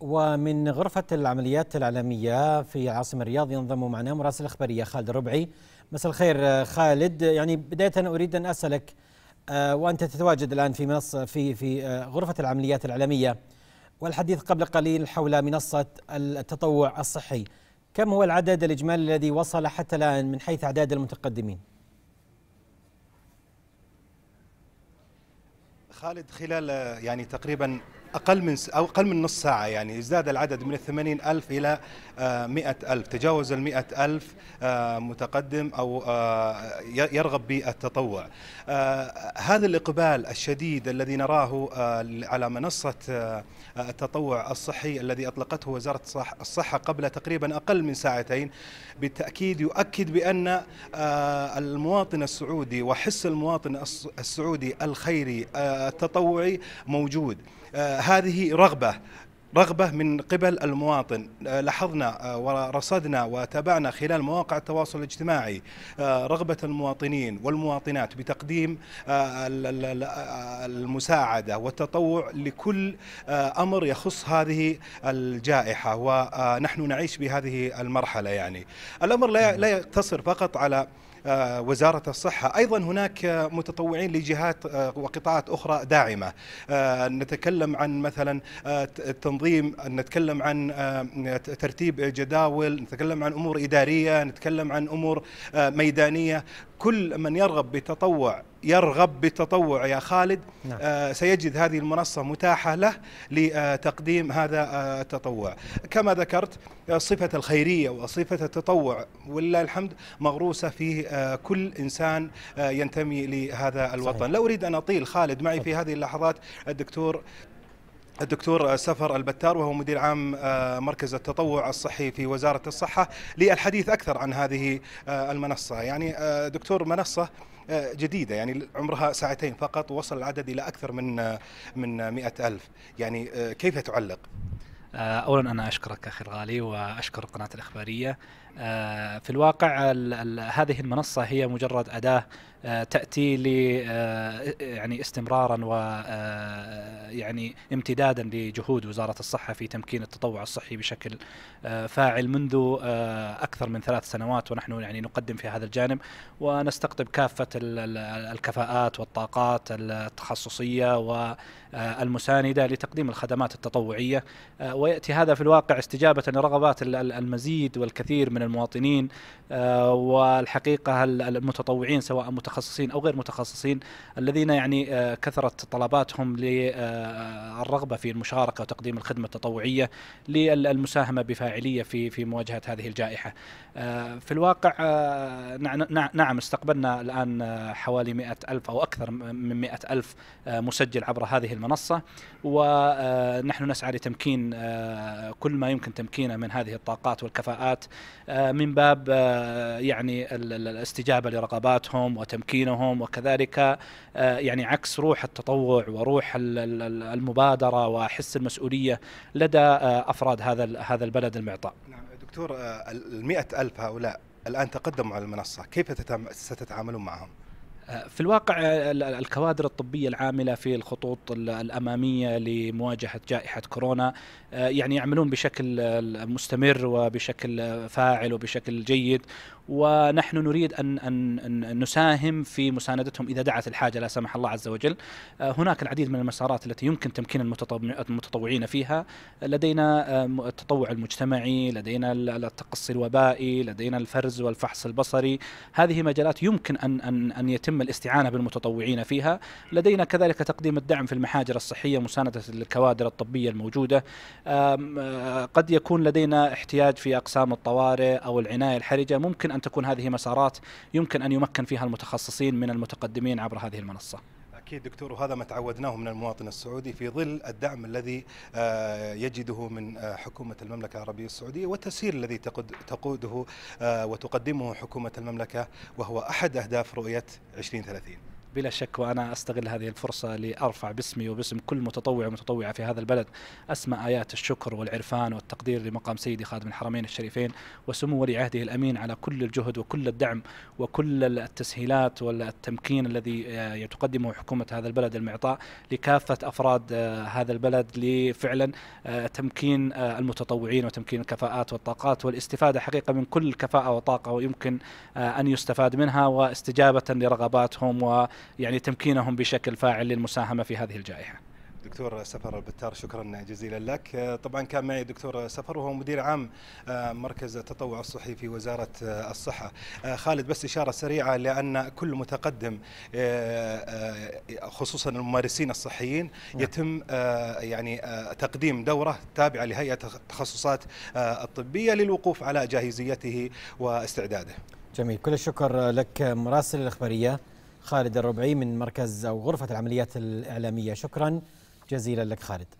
ومن غرفة العمليات الإعلامية في العاصمة الرياض ينضم معنا مراسل إخبارية خالد الربعي مساء الخير خالد يعني بداية أريد أن أسألك آه، وأنت تتواجد الآن في منصة في في آه، غرفة العمليات الإعلامية والحديث قبل قليل حول منصة التطوع الصحي كم هو العدد الإجمالي الذي وصل حتى الآن من حيث أعداد المتقدمين؟ خالد خلال آه، يعني تقريبا أقل من أو أقل من نص ساعة يعني ازداد العدد من الثمانين ألف إلى آه، مئة ألف تجاوز المئة ألف آه، متقدم أو آه، يرغب بالتطوع هذا الإقبال الشديد الذي نراه على منصة التطوع الصحي الذي أطلقته وزارة الصحة قبل تقريبا أقل من ساعتين بالتأكيد يؤكد بأن المواطن السعودي وحس المواطن السعودي الخيري التطوعي موجود هذه رغبة رغبة من قبل المواطن آه، لاحظنا آه، ورصدنا وتابعنا خلال مواقع التواصل الاجتماعي آه، رغبة المواطنين والمواطنات بتقديم المساعدة والتطوع لكل أمر يخص هذه الجائحة ونحن نعيش بهذه المرحلة يعني الأمر لا يقتصر فقط على آه، وزارة الصحة أيضا هناك متطوعين لجهات آه، وقطاعات أخرى داعمة آه، نتكلم عن مثلا التنظيم نتكلم عن ترتيب جداول نتكلم عن أمور إدارية نتكلم عن أمور ميدانية كل من يرغب بتطوع يرغب بتطوع يا خالد نعم. آه سيجد هذه المنصة متاحة له لتقديم هذا آه، التطوع كما ذكرت آه، صفة الخيرية وصفة التطوع ولله الحمد مغروسة في آه كل إنسان آه ينتمي لهذا الوطن صحيح. لا أريد أن أطيل خالد معي في هذه اللحظات الدكتور الدكتور سفر البتار وهو مدير عام آه، مركز التطوع الصحي في وزارة الصحة للحديث أكثر عن هذه آه، المنصة يعني آه، دكتور منصة جديدة يعني عمرها ساعتين فقط وصل العدد إلى أكثر من من مئة ألف يعني كيف تعلق؟ اولا انا اشكرك اخي الغالي واشكر القناه الاخباريه في الواقع هذه المنصه هي مجرد اداه آه، تاتي ل آه، يعني استمرارا و آه، يعني امتدادا لجهود وزاره الصحه في تمكين التطوع الصحي بشكل فاعل منذ اكثر من ثلاث سنوات ونحن يعني نقدم في هذا الجانب ونستقطب كافه الكفاءات والطاقات التخصصيه والمسانده لتقديم الخدمات التطوعيه وياتي هذا في الواقع استجابه لرغبات المزيد والكثير من المواطنين والحقيقه المتطوعين سواء متطوعين متخصصين او غير متخصصين الذين يعني آه، كثرت طلباتهم للرغبه آه، في المشاركه وتقديم الخدمه التطوعيه للمساهمه بفاعليه في في مواجهه هذه الجائحه. آه، في الواقع نعم،, نعم،, نعم استقبلنا الان حوالي 100 ألف أو أكثر من 100 ألف مسجل عبر هذه المنصة ونحن نسعى لتمكين كل ما يمكن تمكينه من هذه الطاقات والكفاءات من باب يعني الاستجابة لرغباتهم وتمكين وتمكينهم وكذلك آه، يعني عكس روح التطوع وروح المبادره وحس المسؤوليه لدى آه، افراد هذا هذا البلد المعطاء. نعم، دكتور آه، ال ألف هؤلاء الآن تقدموا على المنصة كيف ستتعاملون معهم؟ في الواقع الكوادر الطبية العاملة في الخطوط الأمامية لمواجهة جائحة كورونا آه، يعني يعملون بشكل مستمر وبشكل فاعل وبشكل جيد ونحن نريد أن, أن نساهم في مساندتهم إذا دعت الحاجة لا سمح الله عز وجل آه، هناك العديد من المسارات التي يمكن تمكين المتطوعين فيها لدينا التطوع المجتمعي لدينا التقصي الوبائي لدينا الفرز والفحص البصري هذه مجالات يمكن أن, أن, أن يتم تم الاستعانة بالمتطوعين فيها لدينا كذلك تقديم الدعم في المحاجر الصحية مساندة الكوادر الطبية الموجودة آه، قد يكون لدينا احتياج في أقسام الطوارئ أو العناية الحرجة ممكن أن تكون هذه مسارات يمكن أن يمكن فيها المتخصصين من المتقدمين عبر هذه المنصة أكيد دكتور وهذا ما تعودناه من المواطن السعودي في ظل الدعم الذي آه، يجده من آه، حكومة المملكة العربية السعودية والتسيير الذي تقوده آه، وتقدمه حكومة المملكة وهو أحد أهداف رؤية 2030 بلا شك وأنا أستغل هذه الفرصة لأرفع باسمي وباسم كل متطوع ومتطوعة في هذا البلد اسمى آيات الشكر والعرفان والتقدير لمقام سيدي خادم الحرمين الشريفين وسمو ولي عهده الأمين على كل الجهد وكل الدعم وكل التسهيلات والتمكين الذي آه، تقدمه حكومة هذا البلد المعطاء لكافة أفراد آه، هذا البلد لفعلا آه، تمكين المتطوعين وتمكين الكفاءات والطاقات والاستفادة حقيقة من كل كفاءة وطاقة ويمكن أن يستفاد منها واستجابة لرغباتهم و يعني تمكينهم بشكل فاعل للمساهمه في هذه الجائحه. دكتور سفر البتار شكرا جزيلا لك طبعا كان معي دكتور سفر وهو مدير عام آه، مركز التطوع الصحي في وزارة آه، الصحة آه، خالد بس إشارة سريعة لأن كل متقدم خصوصا الممارسين الصحيين نعم. يتم يعني تقديم دورة تابعة لهيئة التخصصات الطبية للوقوف على جاهزيته واستعداده جميل كل الشكر لك مراسل الإخبارية خالد الربعي من مركز أو غرفة العمليات الإعلامية شكرا جزيلا لك خالد